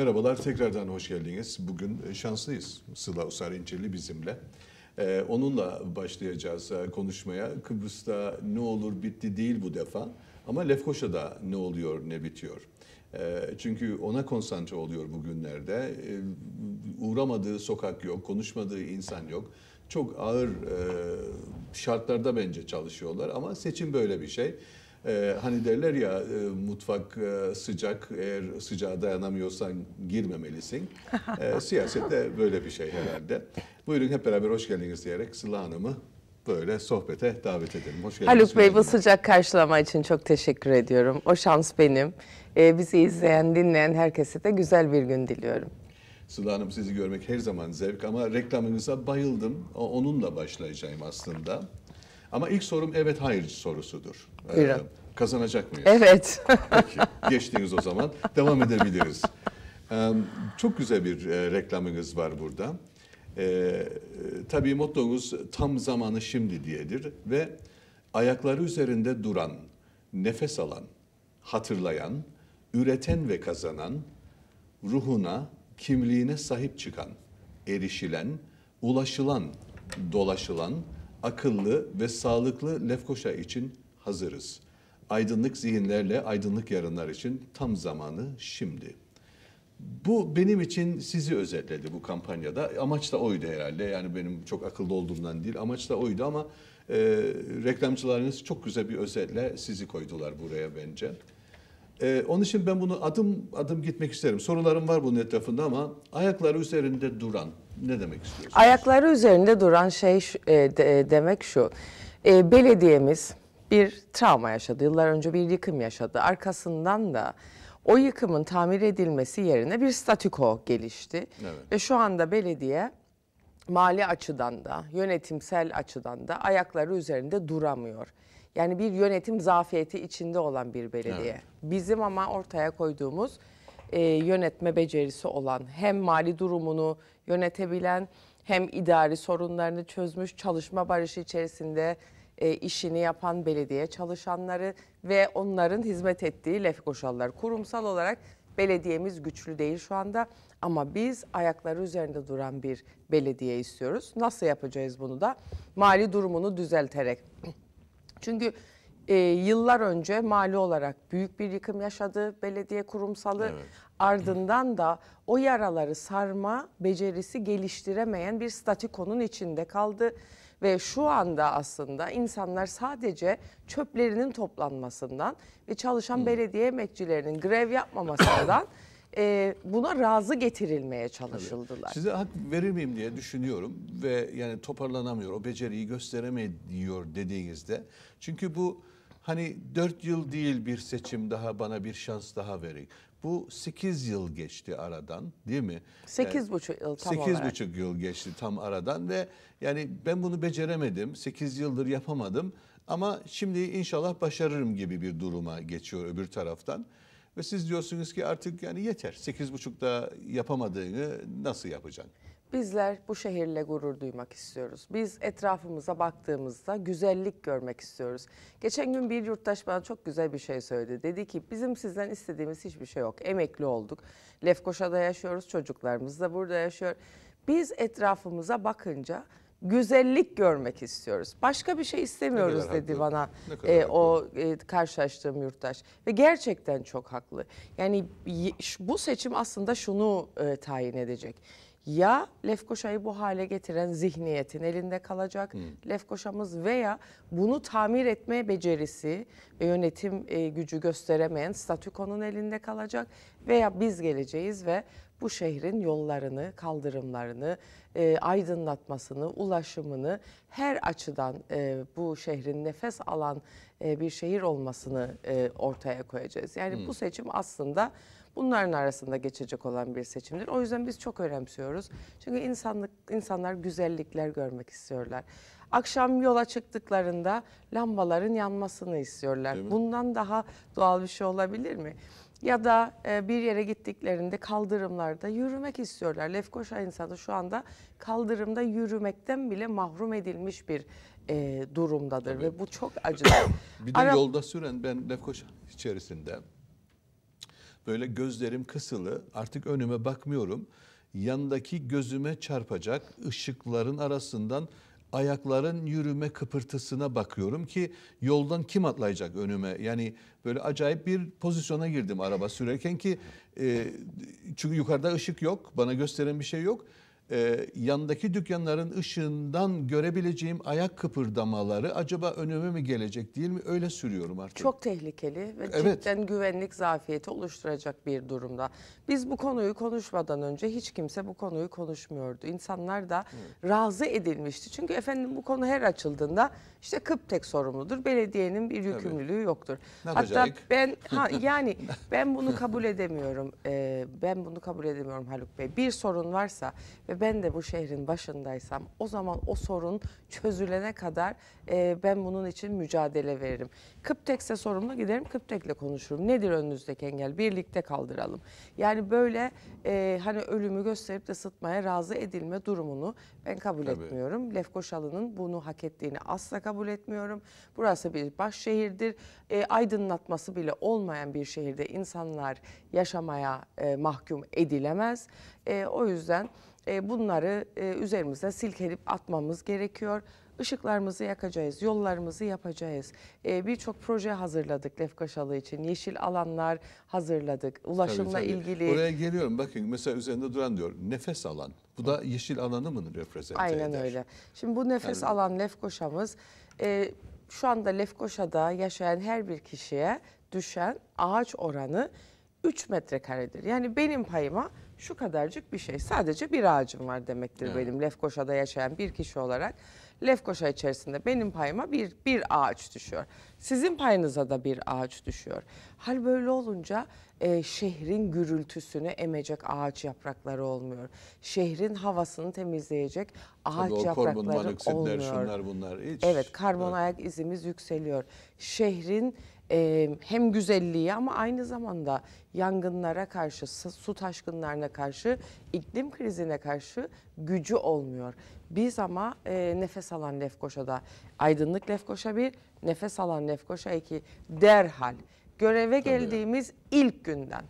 Merhabalar, tekrardan hoş geldiniz. Bugün e, şanslıyız. Sıla Usar İncirli bizimle. Ee, onunla başlayacağız e, konuşmaya. Kıbrıs'ta ne olur bitti değil bu defa. Ama Lefkoşa'da ne oluyor, ne bitiyor? E, çünkü ona konsantre oluyor bugünlerde. Uğramadığı sokak yok, konuşmadığı insan yok. Çok ağır şartlarda bence çalışıyorlar ama seçim böyle bir şey. E, hani derler ya e, mutfak e, sıcak eğer sıcağa dayanamıyorsan girmemelisin. E, ee, siyasette böyle bir şey herhalde. Buyurun hep beraber hoş geldiniz diyerek Sıla Hanım'ı böyle sohbete davet edelim. Hoş geldiniz. Haluk Bey bu sıcak karşılama için çok teşekkür ediyorum. O şans benim. Ee, bizi izleyen, dinleyen herkese de güzel bir gün diliyorum. Sıla Hanım sizi görmek her zaman zevk ama reklamınıza bayıldım. Onunla başlayacağım aslında. Ama ilk sorum evet hayır sorusudur. Ee, kazanacak mıyız? Evet. Peki, geçtiğiniz o zaman devam edebiliriz. Ee, çok güzel bir e, reklamınız var burada. Ee, tabii mottonuz tam zamanı şimdi diyedir ve ayakları üzerinde duran, nefes alan, hatırlayan, üreten ve kazanan, ruhuna, kimliğine sahip çıkan, erişilen, ulaşılan, dolaşılan, akıllı ve sağlıklı Lefkoşa için hazırız. Aydınlık zihinlerle aydınlık yarınlar için tam zamanı şimdi. Bu benim için sizi özetledi bu kampanyada. Amaç da oydu herhalde. Yani benim çok akıllı olduğumdan değil. Amaç da oydu ama e, reklamcılarınız çok güzel bir özetle sizi koydular buraya bence. E, onun için ben bunu adım adım gitmek isterim. Sorularım var bunun etrafında ama ayakları üzerinde duran, ne demek istiyorsunuz? Ayakları üzerinde duran şey e, de, demek şu. E, belediyemiz bir travma yaşadı. Yıllar önce bir yıkım yaşadı. Arkasından da o yıkımın tamir edilmesi yerine bir statüko gelişti. Evet. Ve şu anda belediye mali açıdan da yönetimsel açıdan da ayakları üzerinde duramıyor. Yani bir yönetim zafiyeti içinde olan bir belediye. Evet. Bizim ama ortaya koyduğumuz e, yönetme becerisi olan, hem mali durumunu yönetebilen, hem idari sorunlarını çözmüş, çalışma barışı içerisinde e, işini yapan belediye çalışanları ve onların hizmet ettiği lefkoşallar Kurumsal olarak belediyemiz güçlü değil şu anda ama biz ayakları üzerinde duran bir belediye istiyoruz. Nasıl yapacağız bunu da? Mali durumunu düzelterek. Çünkü e, yıllar önce mali olarak büyük bir yıkım yaşadı belediye kurumsalı. Evet. Ardından da o yaraları sarma becerisi geliştiremeyen bir statikonun içinde kaldı. Ve şu anda aslında insanlar sadece çöplerinin toplanmasından ve çalışan hmm. belediye emekçilerinin grev yapmamasından e, buna razı getirilmeye çalışıldılar. Tabii. Size hak verir miyim diye düşünüyorum ve yani toparlanamıyor, o beceriyi gösteremiyor dediğinizde. Çünkü bu hani dört yıl değil bir seçim daha bana bir şans daha verin. Bu sekiz yıl geçti aradan değil mi? Sekiz buçuk yıl tam 8 olarak. buçuk yıl geçti tam aradan ve yani ben bunu beceremedim. sekiz yıldır yapamadım ama şimdi inşallah başarırım gibi bir duruma geçiyor öbür taraftan. Ve siz diyorsunuz ki artık yani yeter. Sekiz buçukta yapamadığını nasıl yapacaksın? Bizler bu şehirle gurur duymak istiyoruz. Biz etrafımıza baktığımızda güzellik görmek istiyoruz. Geçen gün bir yurttaş bana çok güzel bir şey söyledi. Dedi ki bizim sizden istediğimiz hiçbir şey yok. Emekli olduk. Lefkoşa'da yaşıyoruz. Çocuklarımız da burada yaşıyor. Biz etrafımıza bakınca güzellik görmek istiyoruz. Başka bir şey istemiyoruz dedi haklı. bana e, o e, karşılaştığım yurttaş ve gerçekten çok haklı. Yani bu seçim aslında şunu e, tayin edecek ya Lefkoşa'yı bu hale getiren zihniyetin elinde kalacak hmm. Lefkoşa'mız veya bunu tamir etme becerisi ve yönetim e, gücü gösteremeyen statükonun elinde kalacak veya biz geleceğiz ve bu şehrin yollarını, kaldırımlarını, e, aydınlatmasını, ulaşımını her açıdan e, bu şehrin nefes alan e, bir şehir olmasını e, ortaya koyacağız. Yani hmm. bu seçim aslında Bunların arasında geçecek olan bir seçimdir. O yüzden biz çok önemsiyoruz. Çünkü insanlık insanlar güzellikler görmek istiyorlar. Akşam yola çıktıklarında lambaların yanmasını istiyorlar. Bundan daha doğal bir şey olabilir mi? ya da e, bir yere gittiklerinde kaldırımlarda yürümek istiyorlar. Lefkoşa insanı şu anda kaldırımda yürümekten bile mahrum edilmiş bir e, durumdadır Tabii. ve bu çok acı. bir de Ara... yolda süren ben Lefkoşa içerisinde Böyle gözlerim kısılı. Artık önüme bakmıyorum. Yandaki gözüme çarpacak ışıkların arasından ayakların yürüme kıpırtısına bakıyorum ki yoldan kim atlayacak önüme? Yani böyle acayip bir pozisyona girdim araba sürerken ki e, çünkü yukarıda ışık yok, bana gösteren bir şey yok e, yandaki dükkanların ışığından görebileceğim ayak kıpırdamaları acaba önüme mi gelecek değil mi öyle sürüyorum artık. Çok tehlikeli ve evet. cidden güvenlik zafiyeti oluşturacak bir durumda. Biz bu konuyu konuşmadan önce hiç kimse bu konuyu konuşmuyordu. İnsanlar da evet. razı edilmişti. Çünkü efendim bu konu her açıldığında işte kıp tek sorumludur. Belediyenin bir yükümlülüğü evet. yoktur. Ne Hatta yapacak? ben ha, yani ben bunu kabul edemiyorum. Ee, ben bunu kabul edemiyorum Haluk Bey. Bir sorun varsa ve ben de bu şehrin başındaysam o zaman o sorun çözülene kadar e, ben bunun için mücadele veririm. Kıptekse sorumlu giderim Kıptek'le konuşurum. Nedir önünüzdeki engel? Birlikte kaldıralım. Yani böyle e, hani ölümü gösterip de sıtmaya razı edilme durumunu ben kabul Tabii. etmiyorum. Lefkoşalı'nın bunu hak ettiğini asla kabul etmiyorum. Burası bir baş şehirdir. E, aydınlatması bile olmayan bir şehirde insanlar yaşamaya e, mahkum edilemez. E, o yüzden e, bunları e, üzerimizde silkelip atmamız gerekiyor. Işıklarımızı yakacağız, yollarımızı yapacağız. E, birçok proje hazırladık Lefkoşalı için. Yeşil alanlar hazırladık. Ulaşımla tabii, tabii. ilgili. Oraya geliyorum bakın mesela üzerinde duran diyor nefes alan. Bu da yeşil alanı mı reprezente Aynen öyle. Şimdi bu nefes yani... alan Lefkoşa'mız şu anda Lefkoşa'da yaşayan her bir kişiye düşen ağaç oranı 3 metrekaredir. Yani benim payıma şu kadarcık bir şey. Sadece bir ağacım var demektir evet. benim Lefkoşa'da yaşayan bir kişi olarak. Lefkoşa içerisinde benim payıma bir, bir ağaç düşüyor. Sizin payınıza da bir ağaç düşüyor. Hal böyle olunca e, şehrin gürültüsünü emecek ağaç yaprakları olmuyor. Şehrin havasını temizleyecek ağaç Tabii yaprakları olmuyor. Şunlar bunlar hiç. Evet karbon ayak izimiz yükseliyor. Şehrin e, hem güzelliği ama aynı zamanda yangınlara karşı, su taşkınlarına karşı, iklim krizine karşı gücü olmuyor. Biz ama e, nefes alan Lefkoşa'da, aydınlık Lefkoşa bir, nefes alan Lefkoşa iki derhal göreve geldiğimiz ilk günden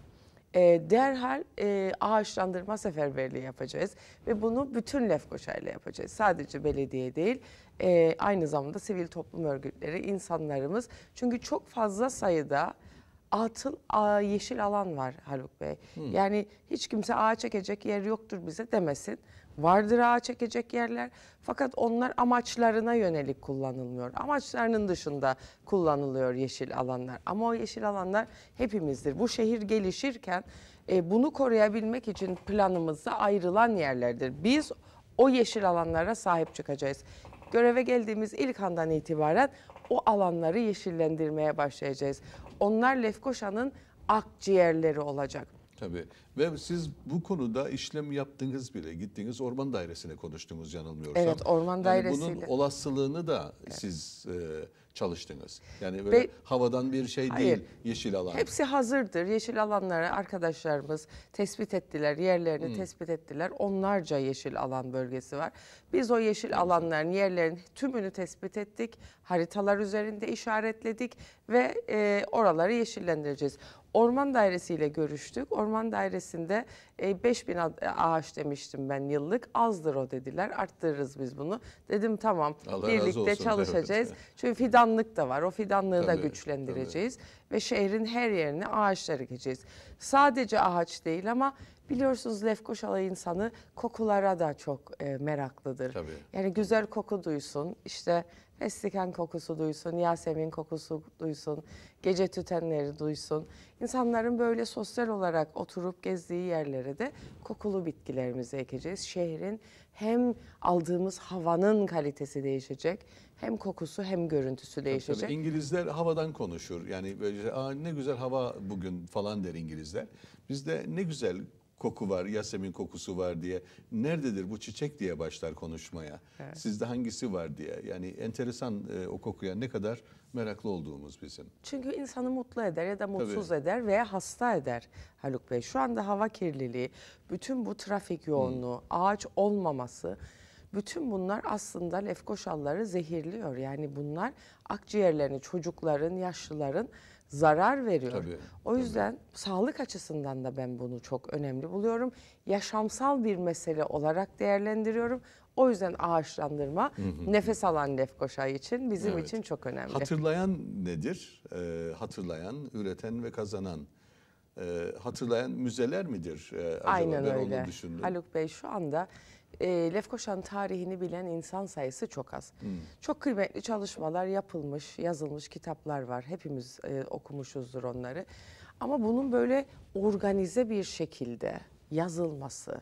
e, derhal e, ağaçlandırma seferberliği yapacağız ve bunu bütün Lefkoşa ile yapacağız. Sadece belediye değil e, aynı zamanda sivil toplum örgütleri, insanlarımız. Çünkü çok fazla sayıda atıl a, yeşil alan var Haluk Bey. Hmm. Yani hiç kimse ağa çekecek yer yoktur bize demesin vardır ağa çekecek yerler. Fakat onlar amaçlarına yönelik kullanılmıyor. Amaçlarının dışında kullanılıyor yeşil alanlar. Ama o yeşil alanlar hepimizdir. Bu şehir gelişirken e, bunu koruyabilmek için planımızda ayrılan yerlerdir. Biz o yeşil alanlara sahip çıkacağız. Göreve geldiğimiz ilk andan itibaren o alanları yeşillendirmeye başlayacağız. Onlar Lefkoşa'nın akciğerleri olacak. Tabii ve siz bu konuda işlem yaptınız bile. Gittiniz orman dairesine konuştunuz yanılmıyorsam. Evet orman dairesiyle. Yani bunun olasılığını da evet. siz e, çalıştınız. Yani böyle Be havadan bir şey hayır, değil yeşil alan. Hepsi hazırdır. Yeşil alanları arkadaşlarımız tespit ettiler. Yerlerini hmm. tespit ettiler. Onlarca yeşil alan bölgesi var. Biz o yeşil evet. alanların yerlerin tümünü tespit ettik. Haritalar üzerinde işaretledik ve e, oraları yeşillendireceğiz. Orman Dairesi ile görüştük. Orman Dairesi'nde e, 5000 e, ağaç demiştim ben yıllık. Azdır o dediler. Arttırırız biz bunu. Dedim tamam. Allah birlikte çalışacağız. Herhalde. Çünkü fidanlık da var. O fidanlığı tabii, da güçlendireceğiz tabii. ve şehrin her yerine ağaçlar ekeceğiz. Sadece ağaç değil ama Biliyorsunuz Lefkoşalı insanı kokulara da çok e, meraklıdır. Tabii. Yani güzel koku duysun, işte festiken kokusu duysun, yasemin kokusu duysun, gece tütenleri duysun. İnsanların böyle sosyal olarak oturup gezdiği yerleri bahçelerde kokulu bitkilerimizi ekeceğiz. Şehrin hem aldığımız havanın kalitesi değişecek hem kokusu hem görüntüsü değişecek. Tabii, İngilizler havadan konuşur. Yani böyle Aa, ne güzel hava bugün falan der İngilizler. Bizde ne güzel koku var, Yasemin kokusu var diye. Nerededir bu çiçek diye başlar konuşmaya. Evet. Sizde hangisi var diye. Yani enteresan e, o kokuya ne kadar meraklı olduğumuz bizim. Çünkü insanı mutlu eder ya da mutsuz Tabii. eder veya hasta eder Haluk Bey. Şu anda hava kirliliği, bütün bu trafik yoğunluğu, Hı. Hmm. ağaç olmaması bütün bunlar aslında lefkoşalları zehirliyor. Yani bunlar akciğerlerini çocukların, yaşlıların zarar veriyor. Tabii, o yüzden tabii. sağlık açısından da ben bunu çok önemli buluyorum. Yaşamsal bir mesele olarak değerlendiriyorum. O yüzden ağaçlandırma hı hı. nefes alan Lefkoşa için bizim evet. için çok önemli. Hatırlayan nedir? Ee, hatırlayan, üreten ve kazanan. Ee, hatırlayan müzeler midir? Ee, acaba Aynen ben öyle. Onu Haluk Bey şu anda e, Lefkoşa'nın tarihini bilen insan sayısı çok az. Hmm. Çok kıymetli çalışmalar yapılmış, yazılmış kitaplar var. Hepimiz e, okumuşuzdur onları. Ama bunun böyle organize bir şekilde yazılması,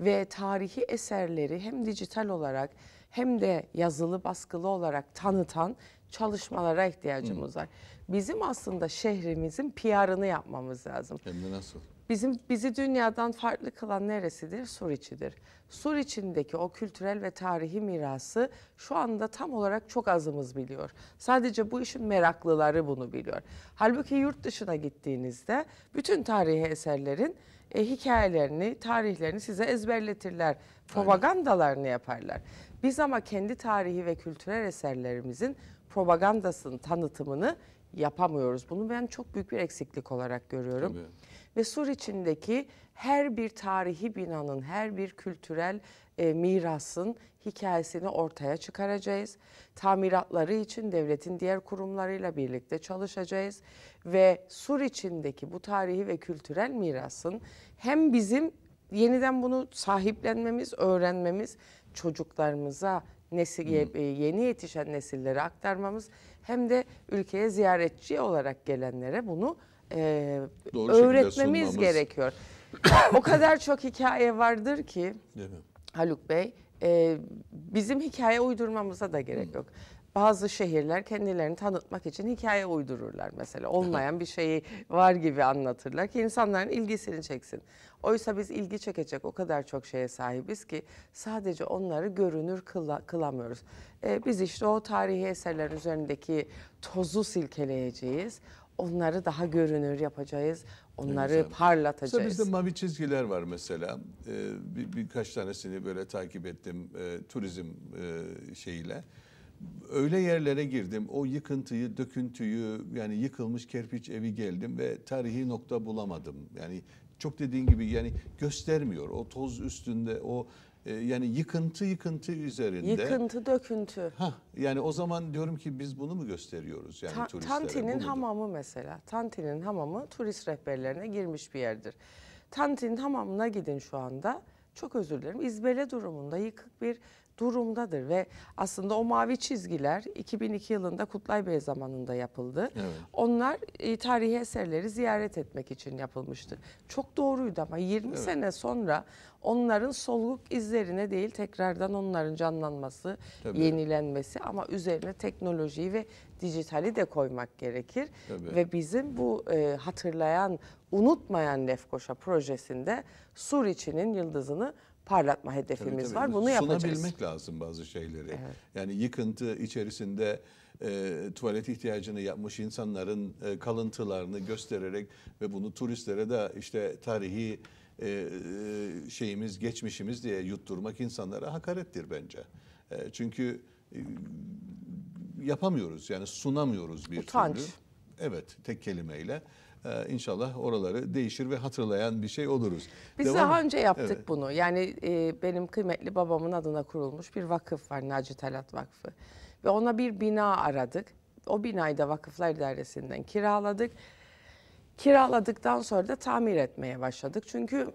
ve tarihi eserleri hem dijital olarak hem de yazılı baskılı olarak tanıtan çalışmalara ihtiyacımız Hı. Hmm. var. Bizim aslında şehrimizin PR'ını yapmamız lazım. Hem de nasıl? Bizim bizi dünyadan farklı kılan neresidir? Suriçidir. Suriçindeki o kültürel ve tarihi mirası şu anda tam olarak çok azımız biliyor. Sadece bu işin meraklıları bunu biliyor. Halbuki yurt dışına gittiğinizde bütün tarihi eserlerin e, hikayelerini, tarihlerini size ezberletirler. Propagandalarını Aynen. yaparlar. Biz ama kendi tarihi ve kültürel eserlerimizin propagandasının tanıtımını yapamıyoruz. Bunu ben çok büyük bir eksiklik olarak görüyorum. Tabii. Ve Sur içindeki her bir tarihi binanın, her bir kültürel e, mirasın hikayesini ortaya çıkaracağız. Tamiratları için devletin diğer kurumlarıyla birlikte çalışacağız ve Sur içindeki bu tarihi ve kültürel mirasın hem bizim yeniden bunu sahiplenmemiz, öğrenmemiz, çocuklarımıza, nesil, e, yeni yetişen nesillere aktarmamız hem de ülkeye ziyaretçi olarak gelenlere bunu e, Doğru öğretmemiz gerekiyor o kadar çok hikaye vardır ki Değil mi? Haluk Bey e, bizim hikaye uydurmamıza da gerek yok. Bazı şehirler kendilerini tanıtmak için hikaye uydururlar mesela. Olmayan bir şeyi var gibi anlatırlar ki insanların ilgisini çeksin. Oysa biz ilgi çekecek o kadar çok şeye sahibiz ki sadece onları görünür kıla, kılamıyoruz. E, biz işte o tarihi eserler üzerindeki tozu silkeleyeceğiz. Onları daha görünür yapacağız. Onları parlatacağız. Mesela bizde mavi çizgiler var mesela. Ee, bir, birkaç tanesini böyle takip ettim e, turizm e, şeyiyle. Öyle yerlere girdim. O yıkıntıyı, döküntüyü yani yıkılmış kerpiç evi geldim ve tarihi nokta bulamadım. Yani çok dediğin gibi yani göstermiyor. O toz üstünde o ee, yani yıkıntı yıkıntı üzerinde. Yıkıntı döküntü. Hah, yani o zaman diyorum ki biz bunu mu gösteriyoruz yani Ta turistlere? Tantin'in hamamı mesela. Tantin'in hamamı turist rehberlerine girmiş bir yerdir. Tantin'in hamamına gidin şu anda. Çok özür dilerim. İzbele durumunda yıkık bir durumdadır ve aslında o mavi çizgiler 2002 yılında Kutlay Bey zamanında yapıldı. Evet. Onlar e, tarihi eserleri ziyaret etmek için yapılmıştı. Çok doğruydu ama 20 evet. sene sonra onların soluk izlerine değil tekrardan onların canlanması, Tabii. yenilenmesi ama üzerine teknolojiyi ve dijitali de koymak gerekir. Tabii. Ve bizim bu e, hatırlayan, unutmayan Lefkoşa projesinde Suriçi'nin yıldızını parlatma hedefimiz tabii, tabii. var. Bunu Sunabilmek yapacağız. Sunabilmek lazım bazı şeyleri. Evet. Yani yıkıntı içerisinde e, tuvalet ihtiyacını yapmış insanların e, kalıntılarını göstererek ve bunu turistlere de işte tarihi e, e şeyimiz geçmişimiz diye yutturmak insanlara hakarettir bence. E, çünkü e, yapamıyoruz yani sunamıyoruz bir Utanç. türlü. Evet tek kelimeyle e, inşallah oraları değişir ve hatırlayan bir şey oluruz. Biz Devam daha önce yaptık evet. bunu. Yani e, benim kıymetli babamın adına kurulmuş bir vakıf var Naci Talat Vakfı. Ve ona bir bina aradık. O binayı da vakıflar dairesinden kiraladık. Kiraladıktan sonra da tamir etmeye başladık. Çünkü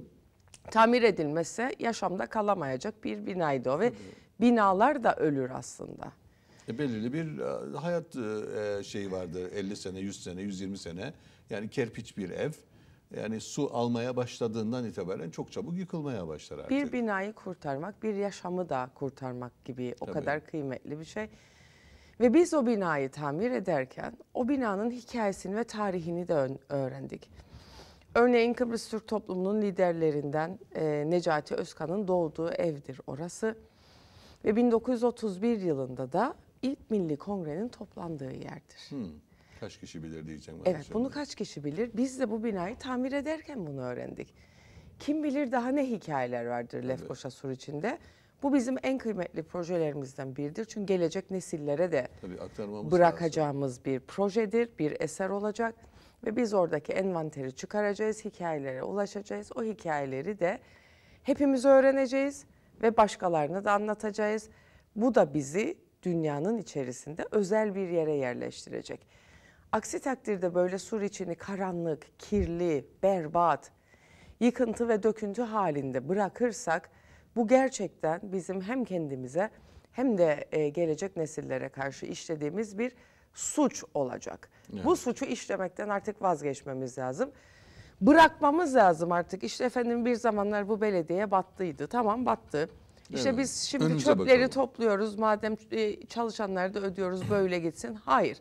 tamir edilmezse yaşamda kalamayacak bir binaydı o ve binalar da ölür aslında. E, belirli bir e, hayat e, şeyi vardı. 50 sene, 100 sene, 120 sene. Yani kerpiç bir ev. Yani su almaya başladığından itibaren çok çabuk yıkılmaya başlar artık. Bir binayı kurtarmak, bir yaşamı da kurtarmak gibi o Tabii. kadar kıymetli bir şey. Ve biz o binayı tamir ederken o binanın hikayesini ve tarihini de öğrendik. Örneğin Kıbrıs Türk toplumunun liderlerinden e, Necati Özkan'ın doğduğu evdir orası. Ve 1931 yılında da ilk milli kongrenin toplandığı yerdir. Hmm. Kaç kişi bilir diyeceğim. Evet bunu kaç kişi bilir? Biz de bu binayı tamir ederken bunu öğrendik. Kim bilir daha ne hikayeler vardır Lefkoşa evet. Sur içinde. Bu bizim en kıymetli projelerimizden biridir. Çünkü gelecek nesillere de Tabii, bırakacağımız lazım. bir projedir, bir eser olacak. Ve biz oradaki envanteri çıkaracağız, hikayelere ulaşacağız. O hikayeleri de hepimiz öğreneceğiz ve başkalarına da anlatacağız. Bu da bizi dünyanın içerisinde özel bir yere yerleştirecek. Aksi takdirde böyle sur içini karanlık, kirli, berbat, yıkıntı ve döküntü halinde bırakırsak bu gerçekten bizim hem kendimize hem de e, gelecek nesillere karşı işlediğimiz bir suç olacak. Evet. Bu suçu işlemekten artık vazgeçmemiz lazım. Bırakmamız lazım artık. İşte efendim bir zamanlar bu belediye battıydı. Tamam battı. İşte evet. biz şimdi Önümüze çöpleri bakalım. topluyoruz. Madem e, çalışanları da ödüyoruz böyle gitsin. Hayır.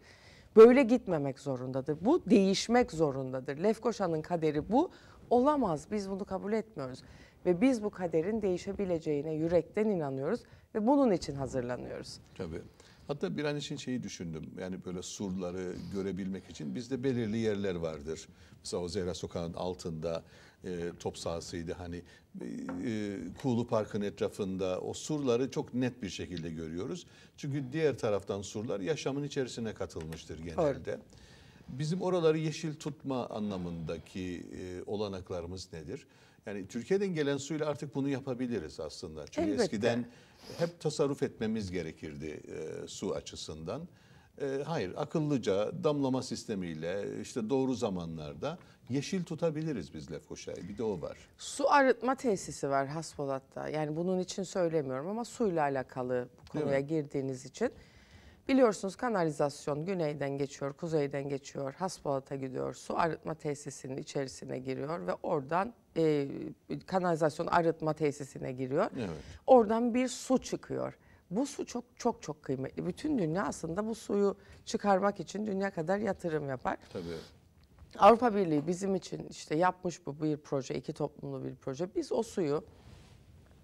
Böyle gitmemek zorundadır. Bu değişmek zorundadır. Lefkoşa'nın kaderi bu. Olamaz. Biz bunu kabul etmiyoruz. Ve biz bu kaderin değişebileceğine yürekten inanıyoruz ve bunun için hazırlanıyoruz. Tabii. Hatta bir an için şeyi düşündüm. Yani böyle surları görebilmek için bizde belirli yerler vardır. Mesela o Zehra Sokağı'nın altında e, top sahasıydı. Hani e, Kuğulu Park'ın etrafında o surları çok net bir şekilde görüyoruz. Çünkü diğer taraftan surlar yaşamın içerisine katılmıştır genelde. Evet. Bizim oraları yeşil tutma anlamındaki e, olanaklarımız nedir? Yani Türkiye'den gelen suyla artık bunu yapabiliriz aslında. Çünkü Elbette. eskiden hep tasarruf etmemiz gerekirdi e, su açısından. E, hayır, akıllıca damlama sistemiyle işte doğru zamanlarda yeşil tutabiliriz biz Lefkoşa'yı. Bir de o var. Su arıtma tesisi var Haspolat'ta. Yani bunun için söylemiyorum ama suyla alakalı bu konuya girdiğiniz için. Biliyorsunuz kanalizasyon güneyden geçiyor, kuzeyden geçiyor, Haspolat'a gidiyor, su arıtma tesisinin içerisine giriyor ve oradan e, kanalizasyon arıtma tesisine giriyor. Evet. Oradan bir su çıkıyor. Bu su çok çok çok kıymetli. Bütün dünya aslında bu suyu çıkarmak için dünya kadar yatırım yapar. Tabii. Avrupa Birliği bizim için işte yapmış bu bir proje, iki toplumlu bir proje. Biz o suyu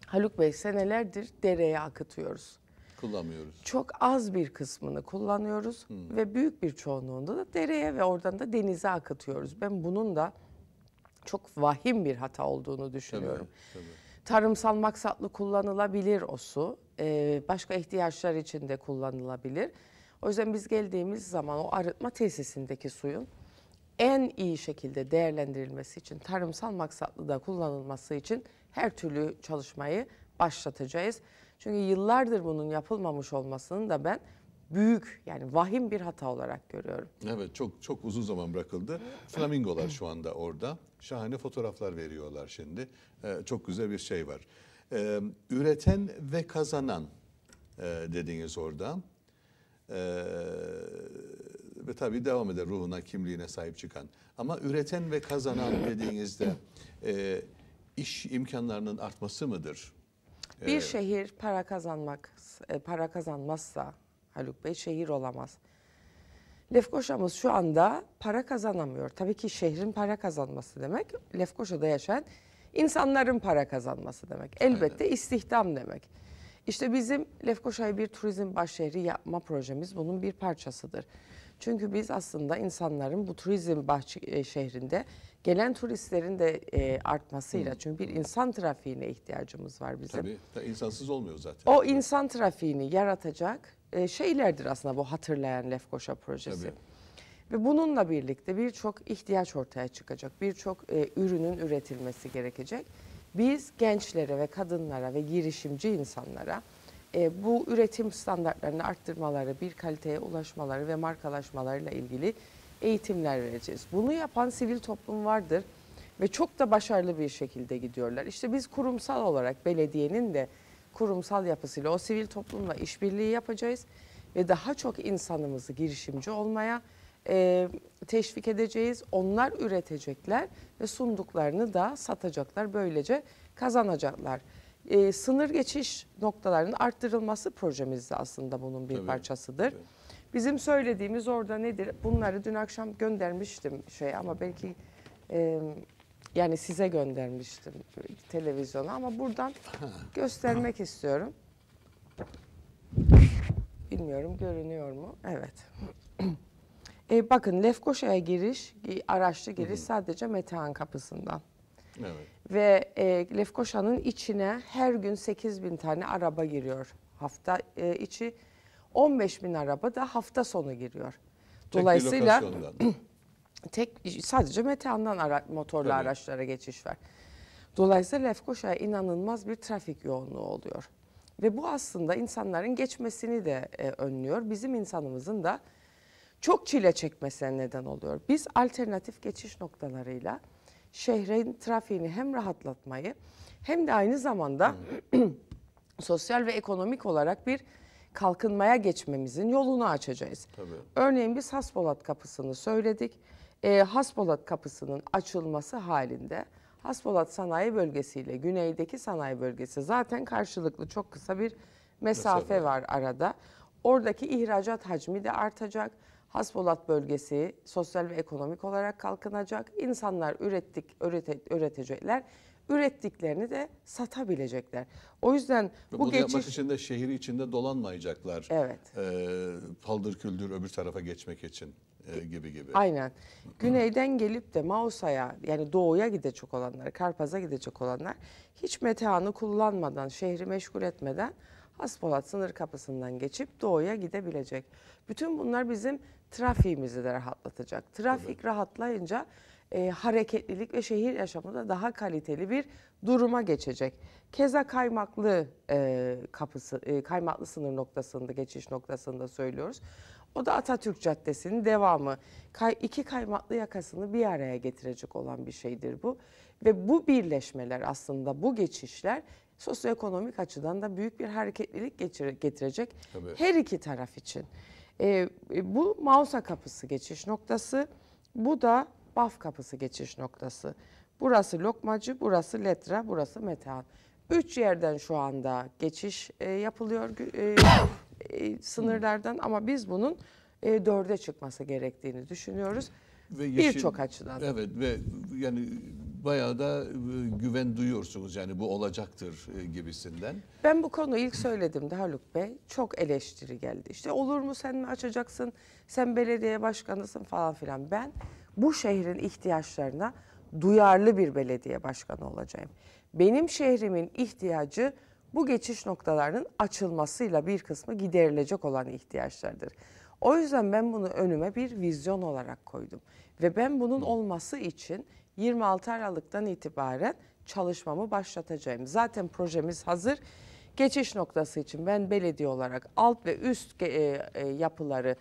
Haluk Bey senelerdir dereye akıtıyoruz. Kullanmıyoruz. Çok az bir kısmını kullanıyoruz hmm. ve büyük bir çoğunluğunda da dereye ve oradan da denize akıtıyoruz. Ben bunun da çok vahim bir hata olduğunu düşünüyorum. Tabii, tabii. Tarımsal maksatlı kullanılabilir o su. Ee, başka ihtiyaçlar için de kullanılabilir. O yüzden biz geldiğimiz zaman o arıtma tesisindeki suyun en iyi şekilde değerlendirilmesi için, tarımsal maksatlı da kullanılması için her türlü çalışmayı başlatacağız. Çünkü yıllardır bunun yapılmamış olmasının da ben büyük yani vahim bir hata olarak görüyorum. Evet çok çok uzun zaman bırakıldı. Flamingolar şu anda orada. Şahane fotoğraflar veriyorlar şimdi. Ee, çok güzel bir şey var. Ee, üreten ve kazanan e, dediğiniz orada. Ee, ve tabii devam eder ruhuna, kimliğine sahip çıkan. Ama üreten ve kazanan dediğinizde e, iş imkanlarının artması mıdır? Bir ee, şehir para kazanmak e, para kazanmazsa Haluk Bey şehir olamaz. Lefkoşa'mız şu anda para kazanamıyor. Tabii ki şehrin para kazanması demek Lefkoşa'da yaşayan insanların para kazanması demek. Elbette Aynen. istihdam demek. İşte bizim Lefkoşa'yı bir turizm başşehri yapma projemiz bunun bir parçasıdır. Çünkü biz aslında insanların bu turizm bahçe, e, şehrinde Gelen turistlerin de e, artmasıyla Hı. çünkü bir insan trafiğine ihtiyacımız var bizim. Tabii da insansız olmuyor zaten. O insan trafiğini yaratacak e, şeylerdir aslında bu hatırlayan Lefkoşa projesi. Tabii. Ve bununla birlikte birçok ihtiyaç ortaya çıkacak. Birçok e, ürünün üretilmesi gerekecek. Biz gençlere ve kadınlara ve girişimci insanlara e, bu üretim standartlarını arttırmaları, bir kaliteye ulaşmaları ve markalaşmalarıyla ilgili eğitimler vereceğiz. Bunu yapan sivil toplum vardır ve çok da başarılı bir şekilde gidiyorlar. İşte biz kurumsal olarak belediyenin de kurumsal yapısıyla o sivil toplumla işbirliği yapacağız ve daha çok insanımızı girişimci olmaya e, teşvik edeceğiz. Onlar üretecekler ve sunduklarını da satacaklar. Böylece kazanacaklar. E, sınır geçiş noktalarının arttırılması projemizde aslında bunun bir tabii, parçasıdır. Tabii. Bizim söylediğimiz orada nedir? Bunları dün akşam göndermiştim şey ama belki e, yani size göndermiştim televizyona ama buradan göstermek istiyorum. Bilmiyorum görünüyor mu? Evet. e, bakın Lefkoşa'ya giriş, araçlı giriş sadece Metehan kapısından. Evet. Ve e, Lefkoşa'nın içine her gün 8 bin tane araba giriyor. Hafta e, içi 15 bin araba da hafta sonu giriyor. Dolayısıyla tek sadece Metehan'dan ara, motorlu Tabii. araçlara geçiş var. Dolayısıyla Lefkoşa'ya inanılmaz bir trafik yoğunluğu oluyor. Ve bu aslında insanların geçmesini de e, önlüyor. Bizim insanımızın da çok çile çekmesine neden oluyor. Biz alternatif geçiş noktalarıyla şehrin trafiğini hem rahatlatmayı hem de aynı zamanda sosyal ve ekonomik olarak bir kalkınmaya geçmemizin yolunu açacağız. Tabii. Örneğin biz Hasbolat kapısını söyledik. E, Haspolat kapısının açılması halinde Hasbolat sanayi bölgesiyle güneydeki sanayi bölgesi zaten karşılıklı çok kısa bir mesafe Mesela. var arada. Oradaki ihracat hacmi de artacak. Hasbolat bölgesi sosyal ve ekonomik olarak kalkınacak. İnsanlar ürettik, ürete, üretecekler ürettiklerini de satabilecekler. O yüzden bu Bunu geçiş... yapmak için şehir içinde dolanmayacaklar. Evet. Ee, paldır küldür öbür tarafa geçmek için e, gibi gibi. Aynen. Güneyden gelip de Mausa'ya yani doğuya gidecek olanlar, Karpaz'a gidecek olanlar hiç metanı kullanmadan, şehri meşgul etmeden Aspolat sınır kapısından geçip doğuya gidebilecek. Bütün bunlar bizim trafiğimizi de rahatlatacak. Trafik evet. rahatlayınca e, hareketlilik ve şehir yaşamında daha kaliteli bir duruma geçecek. Keza kaymaklı e, kapısı, e, kaymaklı sınır noktasında, geçiş noktasında söylüyoruz. O da Atatürk Caddesi'nin devamı. Kay, iki kaymaklı yakasını bir araya getirecek olan bir şeydir bu. Ve bu birleşmeler aslında bu geçişler sosyoekonomik açıdan da büyük bir hareketlilik getirecek Tabii. her iki taraf için. E, bu Mausa kapısı geçiş noktası. Bu da Baf kapısı geçiş noktası. Burası Lokmacı, burası Letra, burası Metehan. Üç yerden şu anda geçiş e, yapılıyor e, e, sınırlardan ama biz bunun e, dörde çıkması gerektiğini düşünüyoruz. Birçok açıdan. Evet ve yani bayağı da e, güven duyuyorsunuz yani bu olacaktır e, gibisinden. Ben bu konu ilk söylediğimde Haluk Bey çok eleştiri geldi. İşte olur mu sen mi açacaksın, sen belediye başkanısın falan filan. Ben bu şehrin ihtiyaçlarına duyarlı bir belediye başkanı olacağım. Benim şehrimin ihtiyacı bu geçiş noktalarının açılmasıyla bir kısmı giderilecek olan ihtiyaçlardır. O yüzden ben bunu önüme bir vizyon olarak koydum. Ve ben bunun olması için 26 Aralık'tan itibaren çalışmamı başlatacağım. Zaten projemiz hazır. Geçiş noktası için ben belediye olarak alt ve üst e, e, yapıları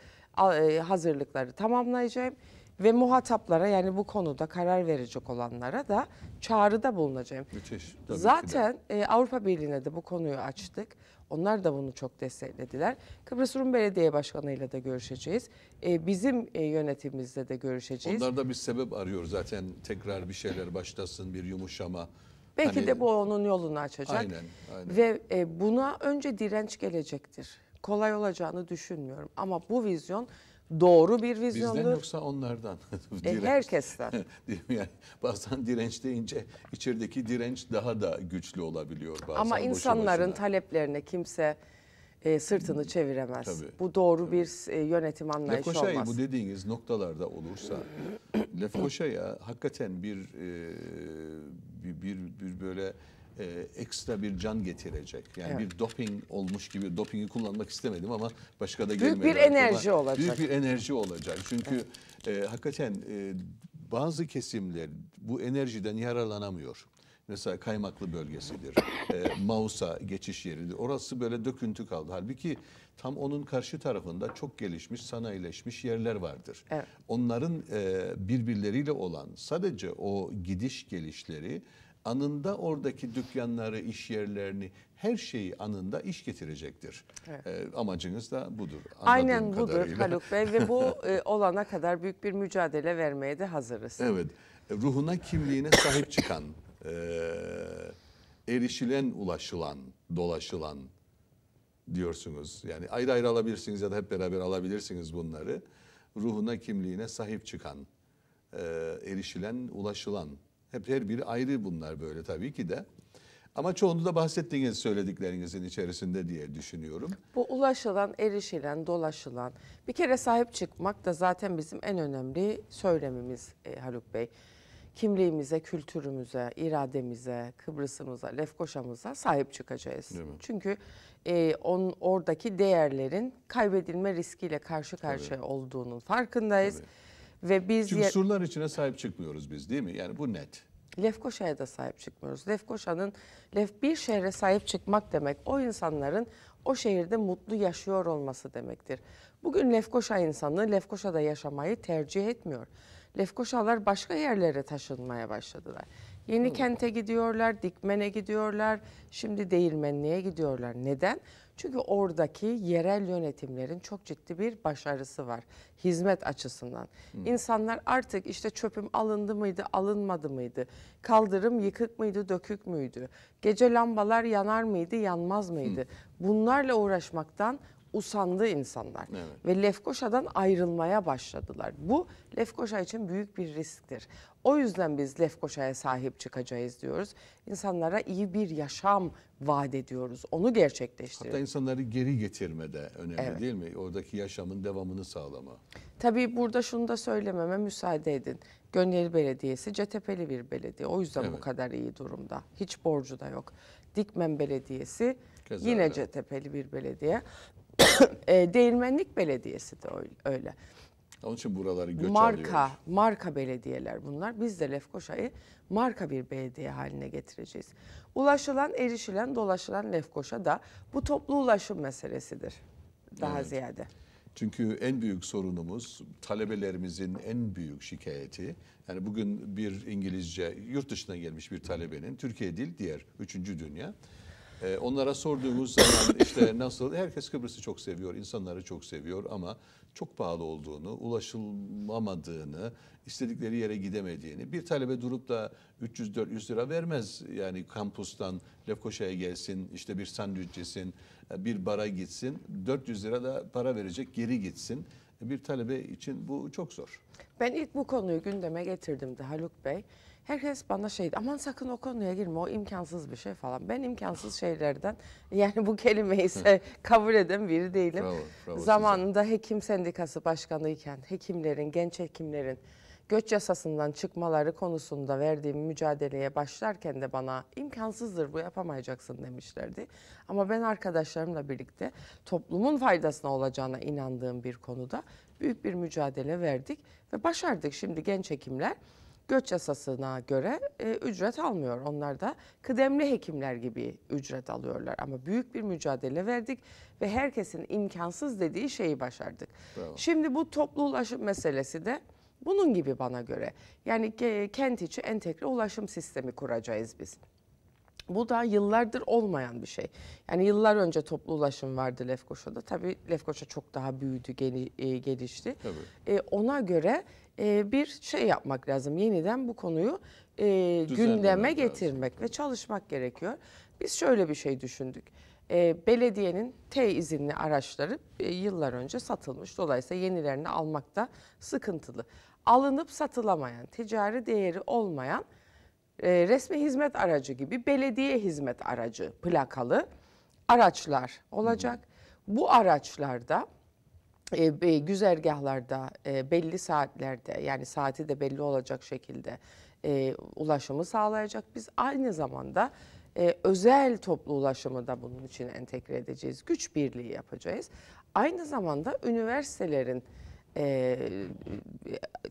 e, hazırlıkları tamamlayacağım ve muhataplara yani bu konuda karar verecek olanlara da çağrıda bulunacağım. Müthiş. Tabii Zaten e, Avrupa Birliği'ne de bu konuyu açtık. Onlar da bunu çok desteklediler. Kıbrıs Rum Belediye Başkanı'yla da görüşeceğiz. E, bizim e, yönetimimizle de görüşeceğiz. Onlar da bir sebep arıyor zaten tekrar bir şeyler başlasın bir yumuşama. Belki hani... de bu onun yolunu açacak. Aynen, aynen. Ve e, buna önce direnç gelecektir. Kolay olacağını düşünmüyorum ama bu vizyon doğru bir vizyondur. Bizden yoksa onlardan. e, herkesten. yani bazen direnç deyince içerideki direnç daha da güçlü olabiliyor bazen. Ama insanların başına. taleplerine kimse e, sırtını hmm, çeviremez. Tabii, bu doğru tabii. bir e, yönetim anlayışı Lefkoşa'yı olmaz. bu dediğiniz noktalarda olursa Lefkoşa'ya hakikaten bir, e, bir, bir bir böyle e, ekstra bir can getirecek. Yani evet. bir doping olmuş gibi dopingi kullanmak istemedim ama başka da gelmedi. Büyük bir enerji olacak. Büyük bir enerji olacak. Çünkü evet. e, hakikaten e, bazı kesimler bu enerjiden yararlanamıyor. Mesela kaymaklı bölgesidir. E, Mausa geçiş yeridir. Orası böyle döküntü kaldı. Halbuki tam onun karşı tarafında çok gelişmiş, sanayileşmiş yerler vardır. Evet. Onların e, birbirleriyle olan sadece o gidiş gelişleri anında oradaki dükkanları, iş yerlerini, her şeyi anında iş getirecektir. Evet. E, amacınız da budur. Aynen budur kadarıyla. Haluk Bey ve bu e, olana kadar büyük bir mücadele vermeye de hazırız. Evet, e, ruhuna kimliğine sahip çıkan, e, erişilen, ulaşılan, dolaşılan diyorsunuz. Yani ayrı ayrı alabilirsiniz ya da hep beraber alabilirsiniz bunları. Ruhuna kimliğine sahip çıkan, e, erişilen, ulaşılan hep her biri ayrı bunlar böyle tabii ki de. Ama çoğunu da bahsettiğiniz söylediklerinizin içerisinde diye düşünüyorum. Bu ulaşılan, erişilen, dolaşılan bir kere sahip çıkmak da zaten bizim en önemli söylemimiz e, Haluk Bey. Kimliğimize, kültürümüze, irademize, Kıbrıs'ımıza, Lefkoşa'mıza sahip çıkacağız. Çünkü e, on, oradaki değerlerin kaybedilme riskiyle karşı karşıya Tabii. olduğunun farkındayız. Tabii ve biz Çünkü surlar içine sahip çıkmıyoruz biz değil mi? Yani bu net. Lefkoşa'ya da sahip çıkmıyoruz. Lefkoşa'nın lef bir şehre sahip çıkmak demek o insanların o şehirde mutlu yaşıyor olması demektir. Bugün Lefkoşa insanı Lefkoşa'da yaşamayı tercih etmiyor. Lefkoşalar başka yerlere taşınmaya başladılar. Yeni kente gidiyorlar, Dikmen'e gidiyorlar, şimdi Değirmenli'ye gidiyorlar. Neden? Çünkü oradaki yerel yönetimlerin çok ciddi bir başarısı var hizmet açısından. Hmm. İnsanlar artık işte çöpüm alındı mıydı, alınmadı mıydı? Kaldırım yıkık mıydı, dökük müydü? Gece lambalar yanar mıydı, yanmaz mıydı? Hmm. Bunlarla uğraşmaktan usandı insanlar. Evet. Ve Lefkoşa'dan ayrılmaya başladılar. Bu Lefkoşa için büyük bir risktir. O yüzden biz Lefkoşa'ya sahip çıkacağız diyoruz. İnsanlara iyi bir yaşam vaat ediyoruz. Onu gerçekleştiriyoruz. Hatta insanları geri getirme de önemli evet. değil mi? Oradaki yaşamın devamını sağlama. Tabii burada şunu da söylememe müsaade edin. Gönyeli Belediyesi CTP'li bir belediye. O yüzden evet. bu kadar iyi durumda. Hiç borcu da yok. Dikmen Belediyesi Keza yine evet. CTP'li bir belediye. Ee, Değirmenlik Belediyesi de öyle. Onun için buraları göç marka, alıyoruz. Marka belediyeler bunlar. Biz de Lefkoşa'yı marka bir belediye haline getireceğiz. Ulaşılan, erişilen, dolaşılan Lefkoşa da bu toplu ulaşım meselesidir daha evet. ziyade. Çünkü en büyük sorunumuz talebelerimizin en büyük şikayeti. Yani bugün bir İngilizce yurt dışına gelmiş bir talebenin Türkiye dil diğer üçüncü dünya e, onlara sorduğumuz zaman işte nasıl herkes Kıbrıs'ı çok seviyor, insanları çok seviyor ama çok pahalı olduğunu, ulaşılamadığını, istedikleri yere gidemediğini, bir talebe durup da 300-400 lira vermez yani kampustan Lefkoşa'ya gelsin, işte bir sandviç yesin, bir bara gitsin, 400 lira da para verecek geri gitsin. Bir talebe için bu çok zor. Ben ilk bu konuyu gündeme getirdim de Haluk Bey. Herkes bana şey aman sakın o konuya girme o imkansız bir şey falan. Ben imkansız şeylerden yani bu kelimeyi ise kabul eden biri değilim. Bravo, bravo Zamanında size. hekim sendikası başkanıyken hekimlerin, genç hekimlerin göç yasasından çıkmaları konusunda verdiğim mücadeleye başlarken de bana imkansızdır bu yapamayacaksın demişlerdi. Ama ben arkadaşlarımla birlikte toplumun faydasına olacağına inandığım bir konuda büyük bir mücadele verdik ve başardık. Şimdi genç hekimler göç yasasına göre e, ücret almıyor. Onlar da kıdemli hekimler gibi ücret alıyorlar. Ama büyük bir mücadele verdik ve herkesin imkansız dediği şeyi başardık. Bravo. Şimdi bu toplu ulaşım meselesi de bunun gibi bana göre. Yani kent içi entegre ulaşım sistemi kuracağız biz. Bu da yıllardır olmayan bir şey. Yani yıllar önce toplu ulaşım vardı Lefkoşa'da. Tabii Lefkoşa çok daha büyüdü, e, gelişti. Tabii. E, ona göre e, bir şey yapmak lazım. Yeniden bu konuyu e, gündeme getirmek lazım. ve çalışmak gerekiyor. Biz şöyle bir şey düşündük. E, belediyenin T izinli araçları e, yıllar önce satılmış. Dolayısıyla yenilerini almakta sıkıntılı. Alınıp satılamayan, ticari değeri olmayan e, resmi hizmet aracı gibi belediye hizmet aracı plakalı araçlar olacak. Hmm. Bu araçlarda e, güzergahlarda e, belli saatlerde yani saati de belli olacak şekilde e, ulaşımı sağlayacak. Biz aynı zamanda e, özel toplu ulaşımı da bunun için entegre edeceğiz. Güç birliği yapacağız. Aynı zamanda üniversitelerin e,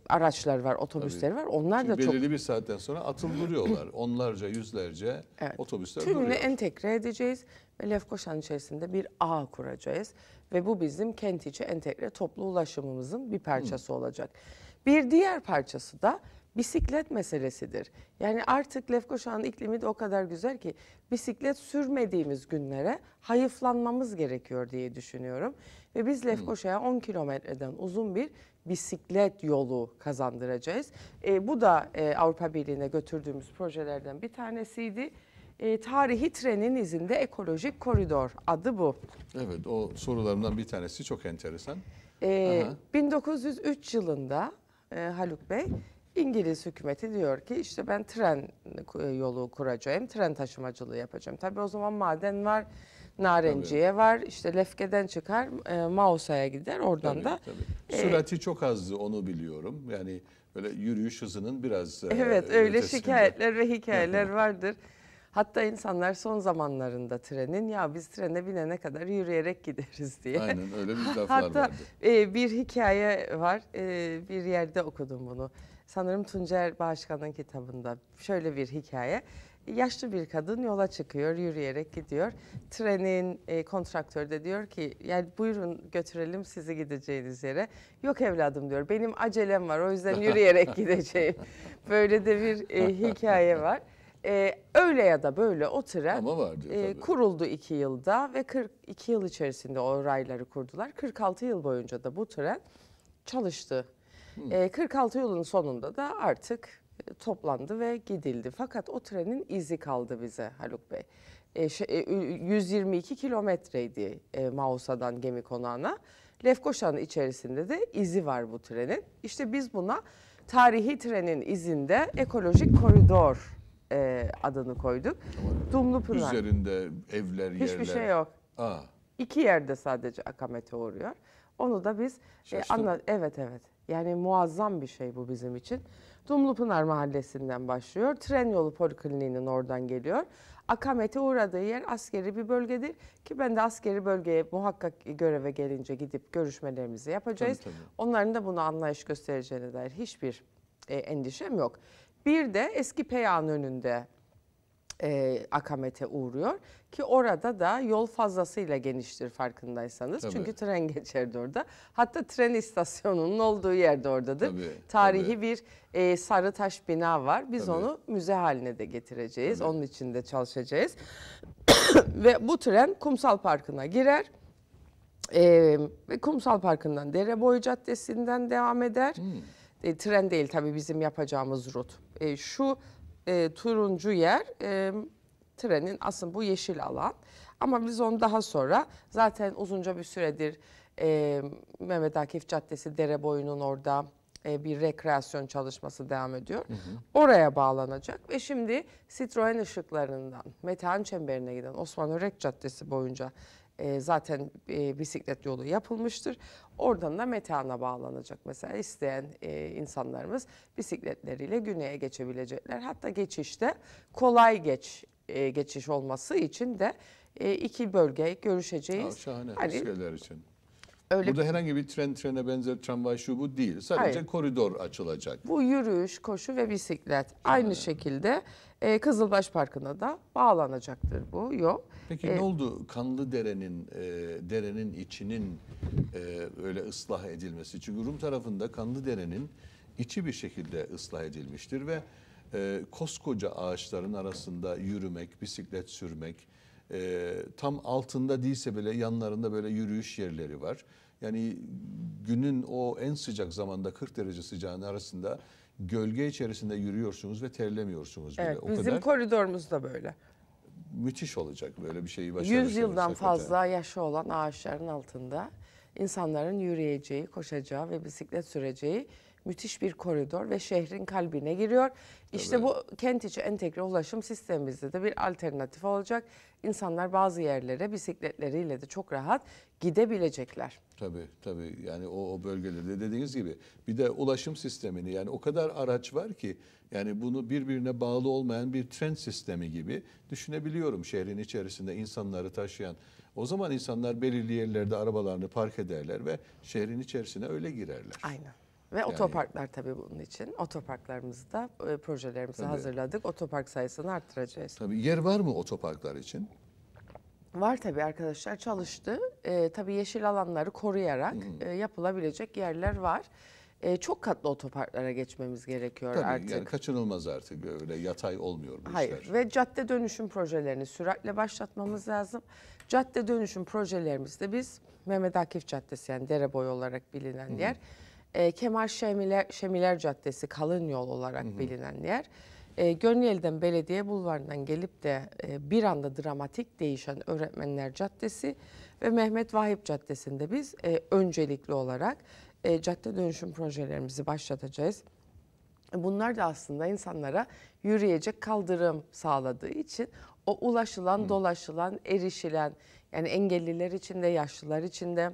araçlar var, otobüsler var. Onlar Çünkü da belirli çok... Belirli bir saatten sonra atıl duruyorlar, Onlarca, yüzlerce evet. otobüsler Tümünü duruyor. entegre edeceğiz ve Lefkoşa'nın içerisinde bir ağ kuracağız. Ve bu bizim kent içi entegre toplu ulaşımımızın bir parçası Hı. Hmm. olacak. Bir diğer parçası da bisiklet meselesidir. Yani artık Lefkoşa'nın iklimi de o kadar güzel ki bisiklet sürmediğimiz günlere hayıflanmamız gerekiyor diye düşünüyorum. Ve biz Lefkoşa'ya 10 kilometreden uzun bir bisiklet yolu kazandıracağız. E, bu da e, Avrupa Birliği'ne götürdüğümüz projelerden bir tanesiydi. E, tarihi trenin izinde ekolojik koridor adı bu. Evet o sorularımdan bir tanesi çok enteresan. E, 1903 yılında e, Haluk Bey İngiliz hükümeti diyor ki işte ben tren e, yolu kuracağım, tren taşımacılığı yapacağım. Tabii o zaman maden var, Narenciye tabii. var. İşte Lefke'den çıkar e, Mausa'ya gider. Oradan tabii, da tabii. E, Sürati e, çok azdı onu biliyorum. Yani böyle yürüyüş hızının biraz e, Evet e, öyle ötesinde. şikayetler ve hikayeler vardır. Hatta insanlar son zamanlarında trenin ya biz trene binene kadar yürüyerek gideriz diye. Aynen öyle bir laflar Hatta, vardı. Hatta e, bir hikaye var. E, bir yerde okudum bunu sanırım Tuncer Başkan'ın kitabında şöyle bir hikaye. Yaşlı bir kadın yola çıkıyor, yürüyerek gidiyor. Trenin e, kontraktörü de diyor ki, yani buyurun götürelim sizi gideceğiniz yere. Yok evladım diyor, benim acelem var o yüzden yürüyerek gideceğim. Böyle de bir e, hikaye var. Ee, öyle ya da böyle o tren Ama var diyor, e, kuruldu iki yılda ve 42 yıl içerisinde o rayları kurdular. 46 yıl boyunca da bu tren çalıştı Hmm. E, ee, 46 yılın sonunda da artık e, toplandı ve gidildi. Fakat o trenin izi kaldı bize Haluk Bey. E, şey, e, 122 kilometreydi e, Mausa'dan gemi konağına. Lefkoşa'nın içerisinde de izi var bu trenin. İşte biz buna tarihi trenin izinde ekolojik koridor e, adını koyduk. Dumlu Pınar. Üzerinde evler, yerler. Hiçbir şey yok. Aa. İki yerde sadece akamete uğruyor. Onu da biz e, anla evet evet. Yani muazzam bir şey bu bizim için. Dumlupınar Mahallesi'nden başlıyor. Tren yolu polikliniğinin oradan geliyor. Akamete uğradığı yer askeri bir bölgedir ki ben de askeri bölgeye muhakkak göreve gelince gidip görüşmelerimizi yapacağız. Tabii, tabii. Onların da bunu anlayış göstereceğine dair hiçbir e, endişem yok. Bir de eski Peya'nın önünde e, akamete uğruyor. Ki orada da yol fazlasıyla geniştir farkındaysanız. Tabii. Çünkü tren geçerdi orada. Hatta tren istasyonunun olduğu yerde oradadır. Tabii, Tarihi tabii. bir e, sarı taş bina var. Biz tabii. onu müze haline de getireceğiz. Tabii. Onun için de çalışacağız. Ve bu tren Kumsal Parkı'na girer. Ee, ve Kumsal Parkı'ndan Dereboy Caddesi'nden devam eder. Hmm. E, tren değil tabii bizim yapacağımız rot. E, şu e, turuncu yer e, trenin aslında bu yeşil alan. Ama biz onu daha sonra zaten uzunca bir süredir e, Mehmet Akif Caddesi dere boyunun orada e, bir rekreasyon çalışması devam ediyor. Hı hı. Oraya bağlanacak ve şimdi Citroen ışıklarından Metehan Çemberi'ne giden Osman Örek Caddesi boyunca e, zaten e, bisiklet yolu yapılmıştır. Oradan da metana bağlanacak. Mesela isteyen e, insanlarımız bisikletleriyle güneye geçebilecekler. Hatta geçişte kolay geç e, geçiş olması için de e, iki bölge görüşeceğiz. Ha, şahane hani, için. Öyle Burada herhangi bir tren trene benzer tramvay şubu değil. Sadece Hayır. koridor açılacak. Bu yürüyüş, koşu ve bisiklet. Aynı şekilde e, Kızılbaş Parkı'na da bağlanacaktır bu yol. Peki ee, ne oldu Kanlı Dere'nin e, derenin içinin e, öyle ıslah edilmesi? Çünkü Rum tarafında Kanlı Dere'nin içi bir şekilde ıslah edilmiştir ve e, koskoca ağaçların arasında yürümek, bisiklet sürmek, e, tam altında değilse bile yanlarında böyle yürüyüş yerleri var. Yani günün o en sıcak zamanda 40 derece sıcağın arasında gölge içerisinde yürüyorsunuz ve terlemiyorsunuz bile. Evet, o bizim kadar... koridorumuz da böyle. Müthiş olacak böyle bir şeyi başarırsanız. 100 yıldan fazla yaşı olan ağaçların altında insanların yürüyeceği, koşacağı ve bisiklet süreceği müthiş bir koridor ve şehrin kalbine giriyor. İşte evet. bu kent içi entegre ulaşım sistemimizde de bir alternatif olacak. İnsanlar bazı yerlere bisikletleriyle de çok rahat gidebilecekler. Tabii tabii yani o, o bölgelerde dediğiniz gibi bir de ulaşım sistemini yani o kadar araç var ki yani bunu birbirine bağlı olmayan bir tren sistemi gibi düşünebiliyorum şehrin içerisinde insanları taşıyan. O zaman insanlar belirli yerlerde arabalarını park ederler ve şehrin içerisine öyle girerler. Aynen. Ve yani... otoparklar tabii bunun için. Otoparklarımızda e, projelerimizi tabii. hazırladık. Otopark sayısını arttıracağız. Tabii yer var mı otoparklar için? Var tabii arkadaşlar çalıştı. E, tabii yeşil alanları koruyarak hmm. e, yapılabilecek yerler var. E, çok katlı otoparklara geçmemiz gerekiyor tabii, artık. Yani kaçınılmaz artık öyle yatay olmuyor bu Hayır. işler. Ve cadde dönüşüm projelerini süratle başlatmamız lazım. Cadde dönüşüm projelerimizde biz Mehmet Akif Caddesi yani Dereboy olarak bilinen hmm. yer e, Kemal Şemiler, Şemiler Caddesi kalın yol olarak hı hı. bilinen yer. E, Gönüel'den belediye bulvarından gelip de e, bir anda dramatik değişen Öğretmenler Caddesi ve Mehmet Vahip Caddesi'nde biz e, öncelikli olarak e, cadde dönüşüm projelerimizi başlatacağız. Bunlar da aslında insanlara yürüyecek kaldırım sağladığı için o ulaşılan, Hı. dolaşılan, erişilen yani engelliler için de yaşlılar için de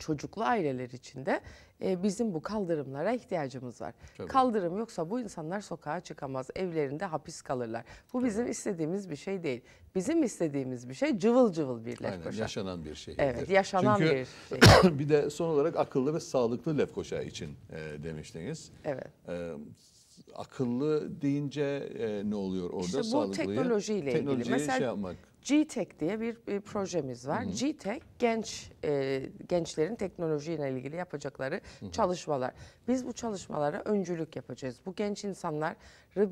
çocuklu aileler içinde e, bizim bu kaldırımlara ihtiyacımız var. Tabii. Kaldırım yoksa bu insanlar sokağa çıkamaz, evlerinde hapis kalırlar. Bu Tabii. bizim istediğimiz bir şey değil. Bizim istediğimiz bir şey cıvıl cıvıl birleş Aynen, yaşanan bir şey. Evet, yaşanan Çünkü, bir şey. bir de son olarak akıllı ve sağlıklı Lefkoşa için e, demiştiniz. Evet. E, akıllı deyince e, ne oluyor orada? İşte bu Sağlıklıya, teknolojiyle ilgili. Mesela şey yapmak G Tech diye bir, bir projemiz var. Hı hı. GTEK genç e, gençlerin teknolojiyle ilgili yapacakları hı hı. çalışmalar. Biz bu çalışmalara öncülük yapacağız. Bu genç insanları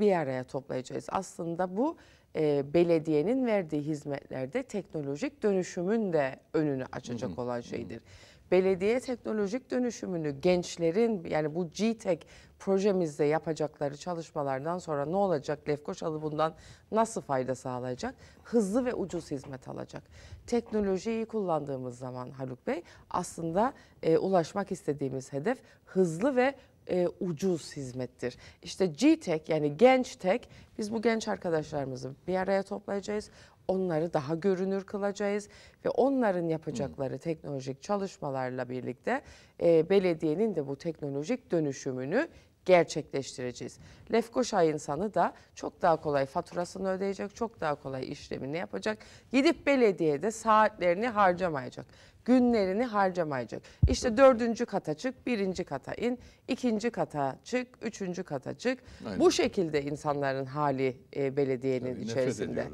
bir araya toplayacağız. Aslında bu e, belediyenin verdiği hizmetlerde teknolojik dönüşümün de önünü açacak hı hı. olan şeydir. Hı hı belediye teknolojik dönüşümünü gençlerin yani bu GTEK projemizde yapacakları çalışmalardan sonra ne olacak? Lefkoşalı bundan nasıl fayda sağlayacak? Hızlı ve ucuz hizmet alacak. Teknolojiyi kullandığımız zaman Haluk Bey aslında e, ulaşmak istediğimiz hedef hızlı ve e, ucuz hizmettir. İşte GTEK yani genç tek biz bu genç arkadaşlarımızı bir araya toplayacağız onları daha görünür kılacağız ve onların yapacakları teknolojik çalışmalarla birlikte e, belediyenin de bu teknolojik dönüşümünü gerçekleştireceğiz. Lefkoşa insanı da çok daha kolay faturasını ödeyecek, çok daha kolay işlemini yapacak. Gidip belediyede saatlerini harcamayacak günlerini harcamayacak. İşte dördüncü kata çık, birinci kata in, ikinci kata çık, üçüncü kata çık. Aynen. Bu şekilde insanların hali e, belediyenin tabii, içerisinde.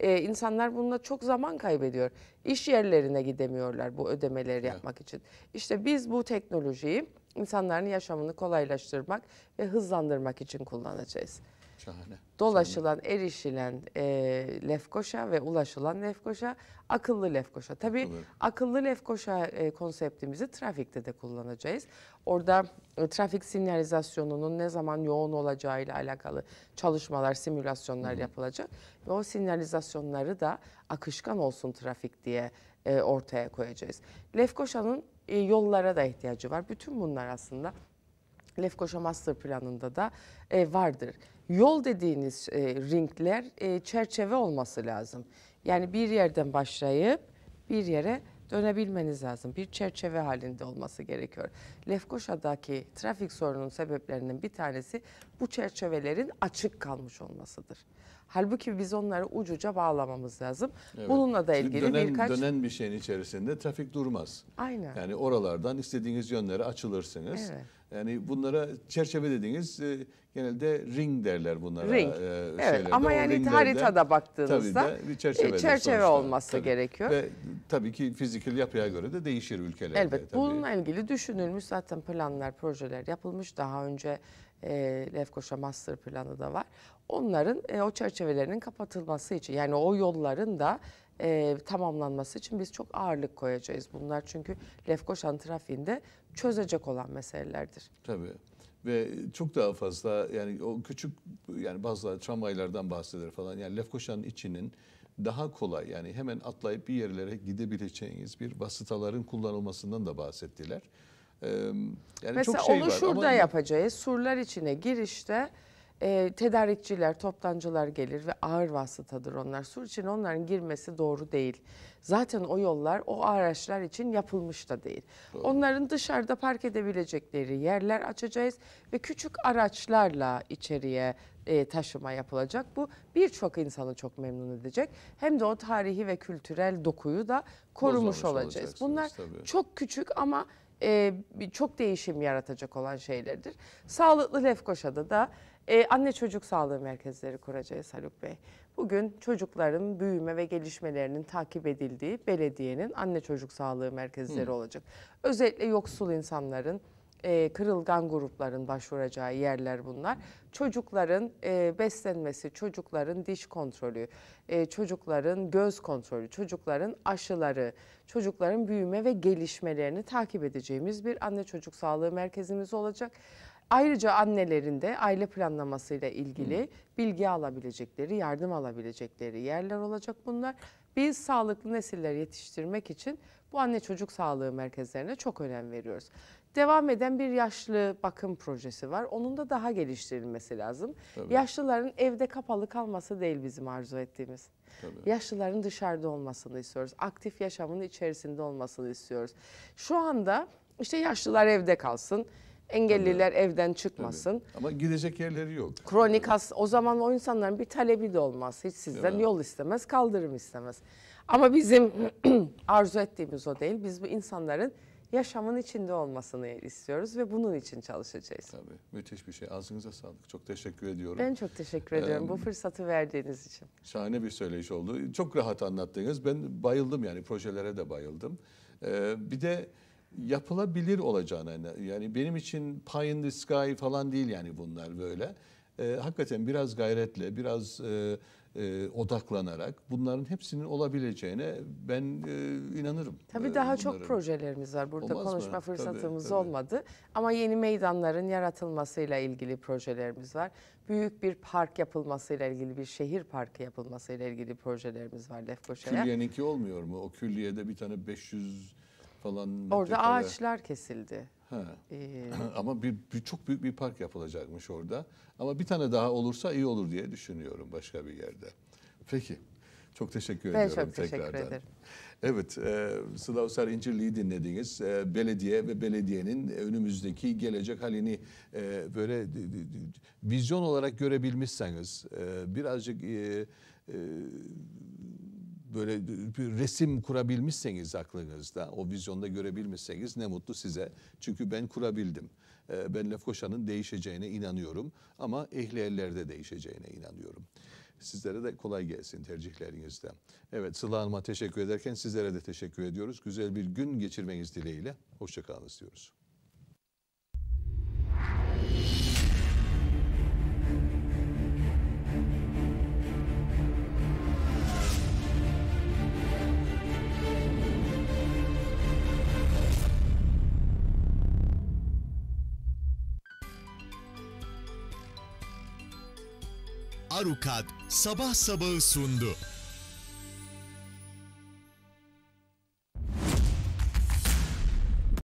E, insanlar bununla çok zaman kaybediyor. İş yerlerine gidemiyorlar bu ödemeleri ya. yapmak için. İşte biz bu teknolojiyi insanların yaşamını kolaylaştırmak ve hızlandırmak için kullanacağız. Şahane. Dolaşılan, Şahane. erişilen e, lefkoşa ve ulaşılan lefkoşa akıllı lefkoşa. Tabii evet. akıllı lefkoşa e, konseptimizi trafikte de kullanacağız. Orada e, trafik sinyalizasyonunun ne zaman yoğun olacağı ile alakalı çalışmalar, simülasyonlar Hı. yapılacak. Ve o sinyalizasyonları da akışkan olsun trafik diye e, ortaya koyacağız. Lefkoşa'nın e, yollara da ihtiyacı var. Bütün bunlar aslında Lefkoşa Master Planı'nda da e, vardır. Yol dediğiniz e, ringler e, çerçeve olması lazım. Yani bir yerden başlayıp bir yere dönebilmeniz lazım. Bir çerçeve halinde olması gerekiyor. Lefkoşa'daki trafik sorununun sebeplerinin bir tanesi bu çerçevelerin açık kalmış olmasıdır. Halbuki biz onları ucuca bağlamamız lazım. Evet. Bununla da ilgili dönen, birkaç... Dönen bir şeyin içerisinde trafik durmaz. Aynen. Yani oralardan istediğiniz yönlere açılırsınız. Evet. Yani bunlara çerçeve dediğiniz e, genelde ring derler bunlara. Ring. E, evet ama o yani haritada baktığınızda bir e, çerçeve, çerçeve olması tabii. gerekiyor. Ve tabii ki fizikil yapıya göre de değişir ülkelerde. Elbet tabii. bununla ilgili düşünülmüş zaten planlar, projeler yapılmış. Daha önce e, Lefkoşa Master planı da var. Onların e, o çerçevelerinin kapatılması için yani o yolların da e, tamamlanması için biz çok ağırlık koyacağız. Bunlar çünkü Lefkoşan trafiğinde çözecek olan meselelerdir. Tabii ve çok daha fazla yani o küçük yani bazıları tramvaylardan bahseder falan. Yani Lefkoşa'nın içinin daha kolay yani hemen atlayıp bir yerlere gidebileceğiniz bir vasıtaların kullanılmasından da bahsettiler. Ee, yani Mesela çok şey onu var şurada ama... yapacağız. Surlar içine girişte e, tedarikçiler, toptancılar gelir ve ağır vasıtadır onlar. Sur için onların girmesi doğru değil. Zaten o yollar o araçlar için yapılmış da değil. Doğru. Onların dışarıda park edebilecekleri yerler açacağız ve küçük araçlarla içeriye e, taşıma yapılacak. Bu birçok insanı çok memnun edecek. Hem de o tarihi ve kültürel dokuyu da korumuş olacağız. Bunlar tabii. çok küçük ama e, çok değişim yaratacak olan şeylerdir. Sağlıklı Lefkoşa'da da ee, anne çocuk sağlığı merkezleri kuracağız Haluk Bey. Bugün çocukların büyüme ve gelişmelerinin takip edildiği belediyenin anne çocuk sağlığı merkezleri Hı. olacak. Özellikle yoksul insanların, e, kırılgan grupların başvuracağı yerler bunlar. Çocukların e, beslenmesi, çocukların diş kontrolü, e, çocukların göz kontrolü, çocukların aşıları, çocukların büyüme ve gelişmelerini takip edeceğimiz bir anne çocuk sağlığı merkezimiz olacak. Ayrıca annelerin de aile planlamasıyla ilgili Hı. bilgi alabilecekleri, yardım alabilecekleri yerler olacak bunlar. Biz sağlıklı nesiller yetiştirmek için bu anne çocuk sağlığı merkezlerine çok önem veriyoruz. Devam eden bir yaşlı bakım projesi var. Onun da daha geliştirilmesi lazım. Tabii. Yaşlıların evde kapalı kalması değil bizim arzu ettiğimiz. Tabii. Yaşlıların dışarıda olmasını istiyoruz. Aktif yaşamın içerisinde olmasını istiyoruz. Şu anda işte yaşlılar evde kalsın Engelliler Tabii. evden çıkmasın. Tabii. Ama gidecek yerleri yok. Kronik hasta o zaman o insanların bir talebi de olmaz. Hiç sizden evet. yol istemez, kaldırım istemez. Ama bizim arzu ettiğimiz o değil. Biz bu insanların yaşamın içinde olmasını istiyoruz ve bunun için çalışacağız. Tabii müthiş bir şey. Ağzınıza sağlık. Çok teşekkür ediyorum. Ben çok teşekkür ediyorum ee, bu fırsatı verdiğiniz için. Şahane bir söyleyiş oldu. Çok rahat anlattınız. Ben bayıldım yani projelere de bayıldım. Ee, bir de yapılabilir olacağına yani benim için pie in the sky falan değil yani bunlar böyle. E, hakikaten biraz gayretle, biraz e, e, odaklanarak bunların hepsinin olabileceğine ben e, inanırım. Tabii e, daha bunların. çok projelerimiz var. Burada Olmaz konuşma mı? fırsatımız tabii, tabii. olmadı. Ama yeni meydanların yaratılmasıyla ilgili projelerimiz var. Büyük bir park yapılmasıyla ilgili, bir şehir parkı yapılmasıyla ilgili projelerimiz var Lefkoşa'ya. Külliyeninki olmuyor mu? O külliyede bir tane 500 falan. Orada metrekare. ağaçlar kesildi. Ee, Ama bir, bir çok büyük bir park yapılacakmış orada. Ama bir tane daha olursa iyi olur diye düşünüyorum başka bir yerde. Peki. Çok teşekkür ben ediyorum çok teşekkür tekrardan. Ederim. Evet, e, Sıla Usar İncirli'yi dinlediniz. E, belediye ve belediyenin önümüzdeki gelecek halini e, böyle vizyon olarak görebilmişseniz, e, birazcık e, e, böyle bir resim kurabilmişseniz aklınızda, o vizyonda görebilmişseniz ne mutlu size. Çünkü ben kurabildim. Ee, ben Lefkoşa'nın değişeceğine inanıyorum ama ehli ellerde değişeceğine inanıyorum. Sizlere de kolay gelsin tercihlerinizde. Evet Sıla Hanım'a teşekkür ederken sizlere de teşekkür ediyoruz. Güzel bir gün geçirmeniz dileğiyle. Hoşçakalın diyoruz. Arukat sabah sabahı sundu.